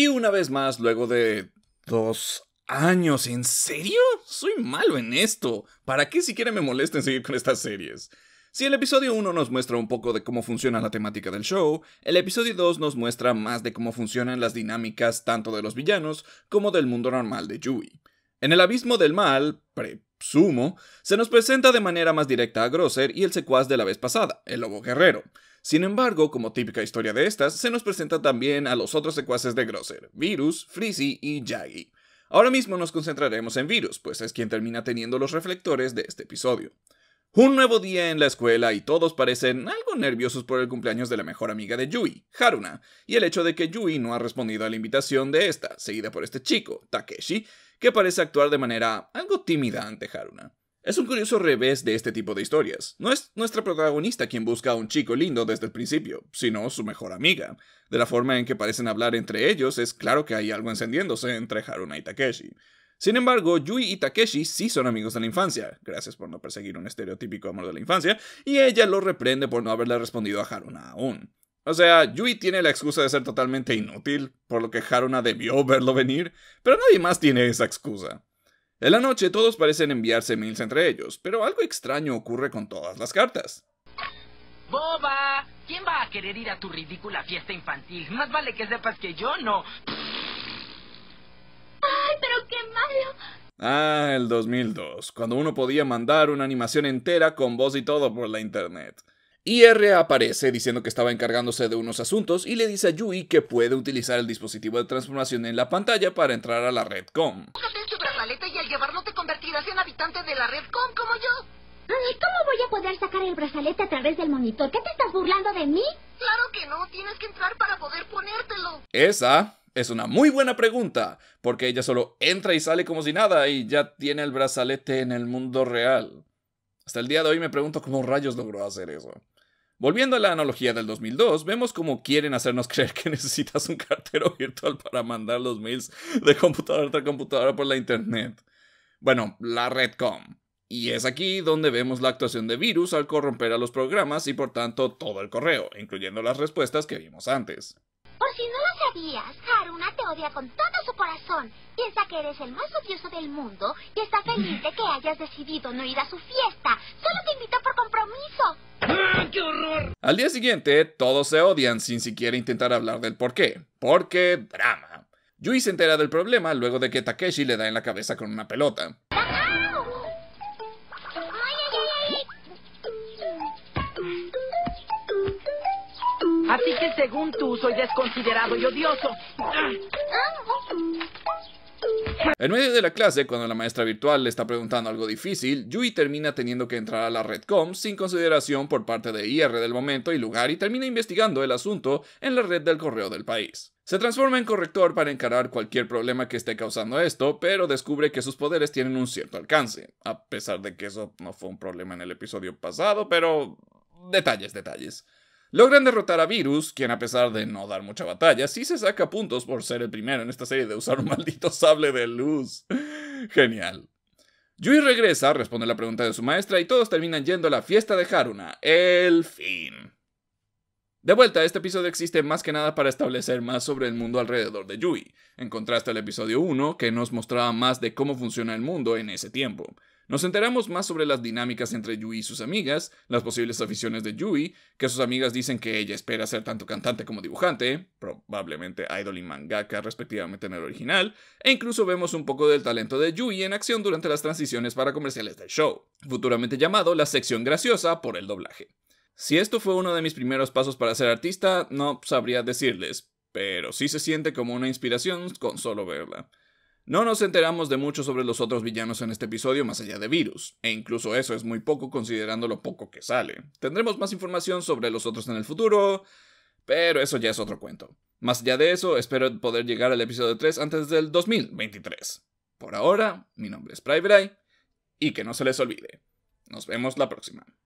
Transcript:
Y una vez más, luego de dos años, ¿en serio? Soy malo en esto. ¿Para qué siquiera me molesta seguir con estas series? Si el episodio 1 nos muestra un poco de cómo funciona la temática del show, el episodio 2 nos muestra más de cómo funcionan las dinámicas tanto de los villanos como del mundo normal de Yui. En el abismo del mal, pre Sumo, se nos presenta de manera más directa a Grosser y el secuaz de la vez pasada, el lobo guerrero. Sin embargo, como típica historia de estas, se nos presenta también a los otros secuaces de Grosser, Virus, Freezy y Jaggy. Ahora mismo nos concentraremos en Virus, pues es quien termina teniendo los reflectores de este episodio. Un nuevo día en la escuela y todos parecen algo nerviosos por el cumpleaños de la mejor amiga de Yui, Haruna, y el hecho de que Yui no ha respondido a la invitación de esta, seguida por este chico, Takeshi, que parece actuar de manera algo tímida ante Haruna. Es un curioso revés de este tipo de historias. No es nuestra protagonista quien busca a un chico lindo desde el principio, sino su mejor amiga. De la forma en que parecen hablar entre ellos, es claro que hay algo encendiéndose entre Haruna y Takeshi. Sin embargo, Yui y Takeshi sí son amigos de la infancia, gracias por no perseguir un estereotípico amor de la infancia, y ella lo reprende por no haberle respondido a Haruna aún. O sea, Yui tiene la excusa de ser totalmente inútil, por lo que Haruna debió verlo venir, pero nadie más tiene esa excusa. En la noche todos parecen enviarse mails entre ellos, pero algo extraño ocurre con todas las cartas. ¡Boba! ¿Quién va a querer ir a tu ridícula fiesta infantil? Más vale que sepas que yo no. ¡Ay, pero qué malo! Ah, el 2002, cuando uno podía mandar una animación entera con voz y todo por la internet. R aparece diciendo que estaba encargándose de unos asuntos y le dice a Yui que puede utilizar el dispositivo de transformación en la pantalla para entrar a la red de la como yo. cómo voy a poder sacar el brazalete a través del monitor? ¿Qué te estás burlando de mí? Claro que no, tienes que entrar para poder ponértelo. Esa es una muy buena pregunta, porque ella solo entra y sale como si nada y ya tiene el brazalete en el mundo real. Hasta el día de hoy me pregunto cómo rayos logró hacer eso. Volviendo a la analogía del 2002, vemos cómo quieren hacernos creer que necesitas un cartero virtual para mandar los mails de computadora a computadora por la internet. Bueno, la Redcom. Y es aquí donde vemos la actuación de virus al corromper a los programas y por tanto todo el correo, incluyendo las respuestas que vimos antes. Por si no lo sabías, Haruna te odia con todo su corazón. Piensa que eres el más odioso del mundo y está feliz de que hayas decidido no ir a su fiesta. Solo te invito por ¡Ah, ¡Qué horror! Al día siguiente, todos se odian sin siquiera intentar hablar del por qué. Porque drama. Yui se entera del problema luego de que Takeshi le da en la cabeza con una pelota. Así que según tú soy desconsiderado y odioso. Ah. En medio de la clase, cuando la maestra virtual le está preguntando algo difícil, Yui termina teniendo que entrar a la red com sin consideración por parte de IR del momento y lugar y termina investigando el asunto en la red del correo del país. Se transforma en corrector para encarar cualquier problema que esté causando esto, pero descubre que sus poderes tienen un cierto alcance, a pesar de que eso no fue un problema en el episodio pasado, pero detalles, detalles. Logran derrotar a Virus, quien a pesar de no dar mucha batalla, sí se saca puntos por ser el primero en esta serie de usar un maldito sable de luz. Genial. Yui regresa, responde la pregunta de su maestra y todos terminan yendo a la fiesta de Haruna. El fin. De vuelta, este episodio existe más que nada para establecer más sobre el mundo alrededor de Yui, en contraste al episodio 1, que nos mostraba más de cómo funciona el mundo en ese tiempo. Nos enteramos más sobre las dinámicas entre Yui y sus amigas, las posibles aficiones de Yui, que sus amigas dicen que ella espera ser tanto cantante como dibujante, probablemente idol y mangaka respectivamente en el original, e incluso vemos un poco del talento de Yui en acción durante las transiciones para comerciales del show, futuramente llamado la sección graciosa por el doblaje. Si esto fue uno de mis primeros pasos para ser artista, no sabría decirles, pero sí se siente como una inspiración con solo verla. No nos enteramos de mucho sobre los otros villanos en este episodio más allá de Virus, e incluso eso es muy poco considerando lo poco que sale. Tendremos más información sobre los otros en el futuro, pero eso ya es otro cuento. Más allá de eso, espero poder llegar al episodio 3 antes del 2023. Por ahora, mi nombre es Private y que no se les olvide. Nos vemos la próxima.